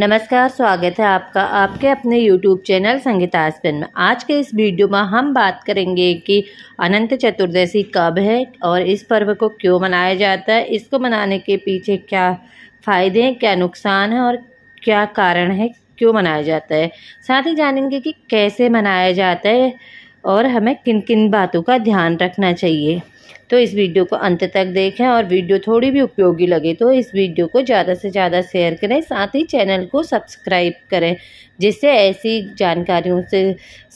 नमस्कार स्वागत है आपका आपके अपने YouTube चैनल संगीता स्पिन में आज के इस वीडियो में हम बात करेंगे कि अनंत चतुर्दशी कब है और इस पर्व को क्यों मनाया जाता है इसको मनाने के पीछे क्या फ़ायदे हैं क्या नुकसान है और क्या कारण है क्यों मनाया जाता है साथ ही जानेंगे कि कैसे मनाया जाता है और हमें किन किन बातों का ध्यान रखना चाहिए तो इस वीडियो को अंत तक देखें और वीडियो थोड़ी भी उपयोगी लगे तो इस वीडियो को ज़्यादा से ज़्यादा शेयर करें साथ ही चैनल को सब्सक्राइब करें जिससे ऐसी जानकारियों से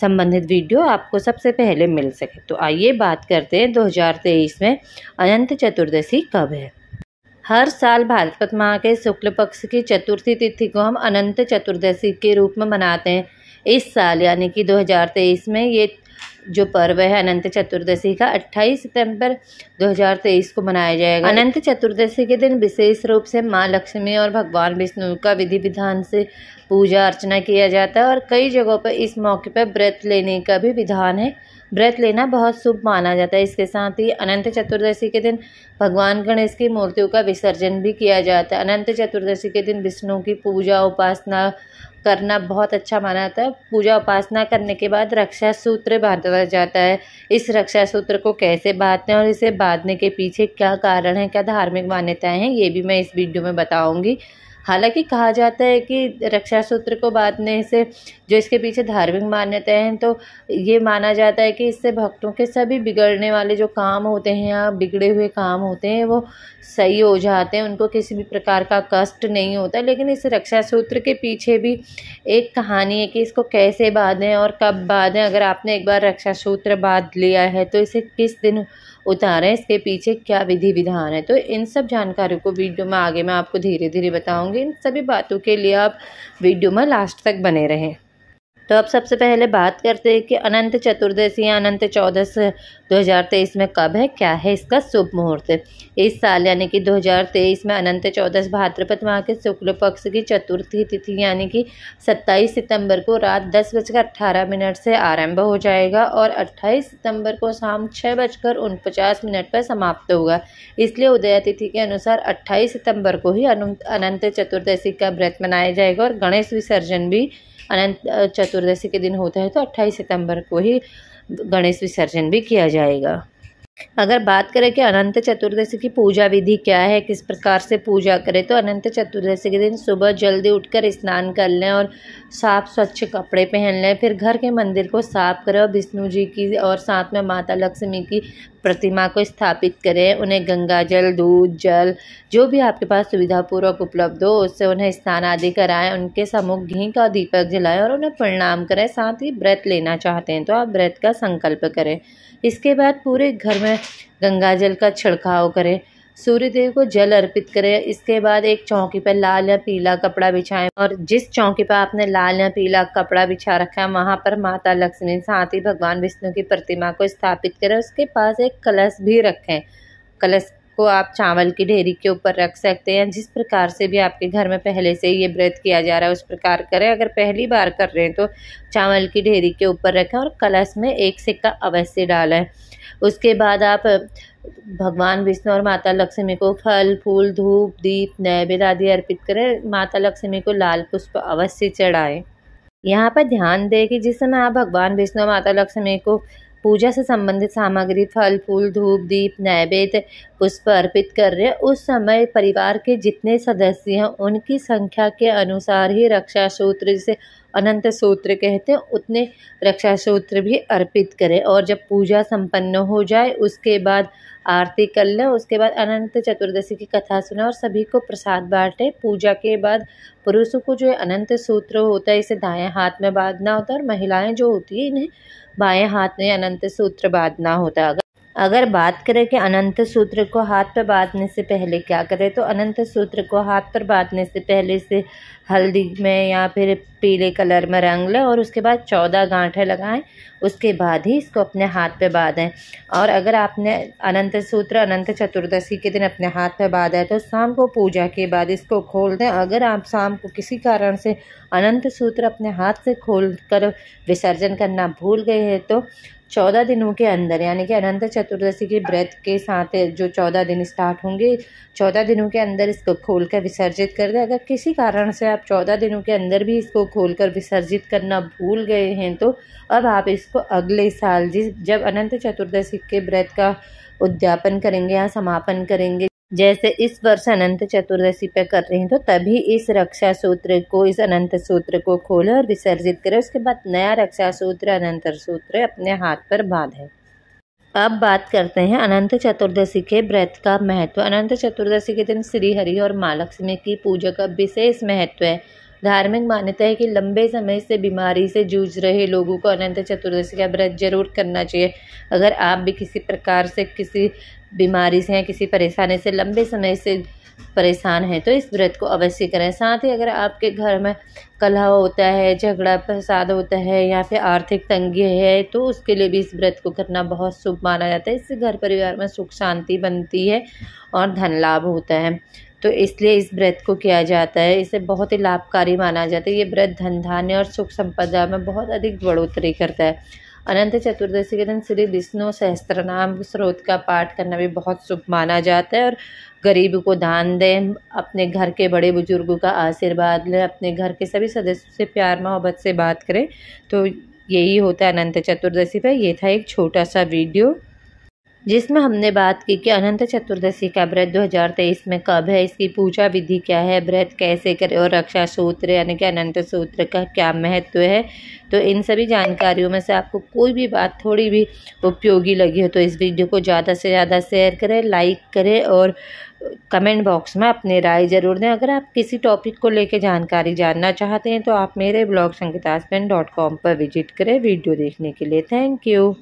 संबंधित वीडियो आपको सबसे पहले मिल सके तो आइए बात करते हैं 2023 में अनंत चतुर्दशी कब है हर साल भारतपत माह के शुक्ल पक्ष की चतुर्थी तिथि को हम अनंत चतुर्दशी के रूप में मनाते हैं इस साल यानी कि 2023 में ये जो पर्व है अनंत चतुर्दशी का 28 सितंबर 2023 को मनाया जाएगा अनंत चतुर्दशी के दिन विशेष रूप से माँ लक्ष्मी और भगवान विष्णु का विधि विधान से पूजा अर्चना किया जाता है और कई जगहों पर इस मौके पर व्रत लेने का भी विधान है व्रत लेना बहुत शुभ माना जाता है इसके साथ ही अनंत चतुर्दशी के दिन भगवान गणेश की मूर्तियों का विसर्जन भी किया जाता है अनंत चतुर्दशी के दिन विष्णु की पूजा उपासना करना बहुत अच्छा माना जाता है पूजा उपासना करने के बाद रक्षा सूत्र बांधा जाता है इस रक्षा सूत्र को कैसे बांधते हैं और इसे बांधने के पीछे क्या कारण है क्या धार्मिक मान्यताएं हैं ये भी मैं इस वीडियो में बताऊँगी हालांकि कहा जाता है कि रक्षा सूत्र को बांधने से जो इसके पीछे धार्मिक मान्यता हैं तो ये माना जाता है कि इससे भक्तों के सभी बिगड़ने वाले जो काम होते हैं या बिगड़े हुए काम होते हैं वो सही हो जाते हैं उनको किसी भी प्रकार का कष्ट नहीं होता लेकिन इस रक्षा सूत्र के पीछे भी एक कहानी है कि इसको कैसे बांधें और कब बांधें अगर आपने एक बार रक्षा सूत्र बांध लिया है तो इसे किस दिन उतारें हैं इसके पीछे क्या विधि विधान है तो इन सब जानकारियों को वीडियो में आगे मैं आपको धीरे धीरे बताऊँगी इन सभी बातों के लिए आप वीडियो में लास्ट तक बने रहें तो अब सबसे पहले बात करते हैं कि अनंत चतुर्दशी या अनंत चौदस 2023 में कब है क्या है इसका शुभ मुहूर्त इस साल यानी कि 2023 में अनंत चौदस भाद्रपद माह के शुक्ल पक्ष की चतुर्थी तिथि यानी कि 27 सितंबर को रात दस बजकर अट्ठारह मिनट से आरंभ हो जाएगा और 28 सितंबर को शाम छः बजकर उनपचास मिनट पर समाप्त होगा इसलिए उदया तिथि के अनुसार अट्ठाईस सितम्बर को ही अनंत चतुर्दशी का व्रत मनाया जाएगा और गणेश विसर्जन भी अनंत चतुर्दशी के दिन होता है तो अट्ठाईस सितंबर को ही गणेश विसर्जन भी किया जाएगा अगर बात करें कि अनंत चतुर्दशी की पूजा विधि क्या है किस प्रकार से पूजा करें तो अनंत चतुर्दशी के दिन सुबह जल्दी उठकर स्नान कर लें और साफ स्वच्छ कपड़े पहन लें फिर घर के मंदिर को साफ करें और विष्णु जी की और साथ में माता लक्ष्मी की प्रतिमा को स्थापित करें उन्हें गंगा जल दूध जल जो भी आपके पास सुविधापूर्वक उपलब्ध हो उससे उन्हें स्नान आदि कराएं उनके सम्मुख घी का दीपक जलाएं और उन्हें प्रणाम करें साथ ही व्रत लेना चाहते हैं तो आप व्रत का संकल्प करें इसके बाद पूरे घर में गंगा जल का छिड़काव करें सूर्य देव को जल अर्पित करें इसके बाद एक चौकी पर लाल या पीला कपड़ा बिछाएं और जिस चौकी पर आपने लाल या पीला कपड़ा बिछा रखा है वहाँ पर माता लक्ष्मी साथ ही भगवान विष्णु की प्रतिमा को स्थापित करें उसके पास एक कलश भी रखें कलश को आप चावल की ढेरी के ऊपर रख सकते हैं जिस प्रकार से भी आपके घर में पहले से ये व्रत किया जा रहा है उस प्रकार करें अगर पहली बार कर रहे हैं तो चावल की ढेरी के ऊपर रखें और कलश में एक सिक्का अवश्य डालें उसके बाद आप भगवान विष्णु और माता लक्ष्मी को फल फूल धूप दीप नैवेद्य आदि अर्पित करें माता लक्ष्मी को लाल पुष्प अवश्य चढ़ाएं यहाँ पर ध्यान दें कि जिस समय आप भगवान विष्णु माता लक्ष्मी को पूजा से संबंधित सामग्री फल फूल धूप दीप नैवेद्य पुष्प अर्पित कर रहे हैं उस समय परिवार के जितने सदस्य हैं उनकी संख्या के अनुसार ही रक्षा सूत्र जैसे अनंत सूत्र कहते हैं उतने रक्षा सूत्र भी अर्पित करें और जब पूजा संपन्न हो जाए उसके बाद आरती कर लें उसके बाद अनंत चतुर्दशी की कथा सुना और सभी को प्रसाद बांटें पूजा के बाद पुरुषों को जो है अनंत सूत्र होता है इसे दाएं हाथ में बांधना होता है और महिलाएं जो होती है इन्हें बाएं हाथ में अनंत सूत्र बांधना होता है अगर बात करें कि अनंत सूत्र को हाथ पर बांधने से पहले क्या करें तो अनंत सूत्र को हाथ पर बांधने से पहले से हल्दी में या फिर पीले कलर में रंग लें और उसके बाद चौदह गांठें लगाएं उसके बाद ही इसको अपने हाथ पे बांधें और अगर आपने अनंत सूत्र अनंत चतुर्दशी के दिन अपने हाथ पे बांधा है तो शाम को पूजा के बाद इसको खोल दें अगर आप शाम को किसी कारण से अनंत सूत्र अपने हाथ से खोल कर विसर्जन करना भूल गए हैं तो चौदह दिनों के अंदर यानी कि अनंत चतुर्दशी के व्रत के साथ जो चौदह दिन स्टार्ट होंगे चौदह दिनों के अंदर इसको खोल कर विसर्जित कर दें अगर किसी कारण से आप चौदह दिनों के अंदर भी इसको खोलकर विसर्जित करना भूल गए हैं तो अब आप इसको अगले साल जिस जब अनंत चतुर्दशी के व्रत का उद्यापन करेंगे या समापन करेंगे जैसे इस वर्ष अनंत चतुर्दशी पर कर रहे हैं तो तभी इस रक्षा सूत्र को इस अनंत सूत्र को खोलें और विसर्जित करें उसके बाद नया रक्षा सूत्र अनंत सूत्र अपने हाथ पर बांधें अब बात करते हैं अनंत चतुर्दशी के व्रत का महत्व अनंत चतुर्दशी के दिन श्री हरि और महालक्ष्मी की पूजा का विशेष महत्व है धार्मिक मान्यता है कि लंबे समय से बीमारी से जूझ रहे लोगों को अनंत चतुर्दशी का व्रत जरूर करना चाहिए अगर आप भी किसी प्रकार से किसी बीमारी से या किसी परेशानी से लंबे समय से परेशान हैं तो इस व्रत को अवश्य करें साथ ही अगर आपके घर में कलह होता है झगड़ा प्रसाद होता है या फिर आर्थिक तंगी है तो उसके लिए भी इस व्रत को करना बहुत शुभ माना जाता है इससे घर परिवार में सुख शांति बनती है और धन लाभ होता है तो इसलिए इस व्रत को किया जाता है इसे बहुत ही लाभकारी माना जाता है ये व्रत धन धान्य और सुख संपदा में बहुत अधिक बढ़ोतरी करता है अनंत चतुर्दशी के दिन श्री विष्णु सहस्त्र नाम स्रोत का पाठ करना भी बहुत शुभ माना जाता है और गरीब को दान दें अपने घर के बड़े बुजुर्गों का आशीर्वाद लें अपने घर के सभी सदस्यों से प्यार मोहब्बत से बात करें तो यही होता है अनंत चतुर्दशी पर यह था एक छोटा सा वीडियो जिसमें हमने बात की कि अनंत चतुर्दशी का व्रत 2023 में कब है इसकी पूजा विधि क्या है व्रत कैसे करें और रक्षा सूत्र यानी कि अनंत सूत्र का क्या महत्व है तो इन सभी जानकारियों में से आपको कोई भी बात थोड़ी भी उपयोगी लगी हो तो इस वीडियो को ज़्यादा से ज़्यादा शेयर करें लाइक करें और कमेंट बॉक्स में अपनी राय जरूर दें अगर आप किसी टॉपिक को लेकर जानकारी जानना चाहते हैं तो आप मेरे ब्लॉग संगीता पर विजिट करें वीडियो देखने के लिए थैंक यू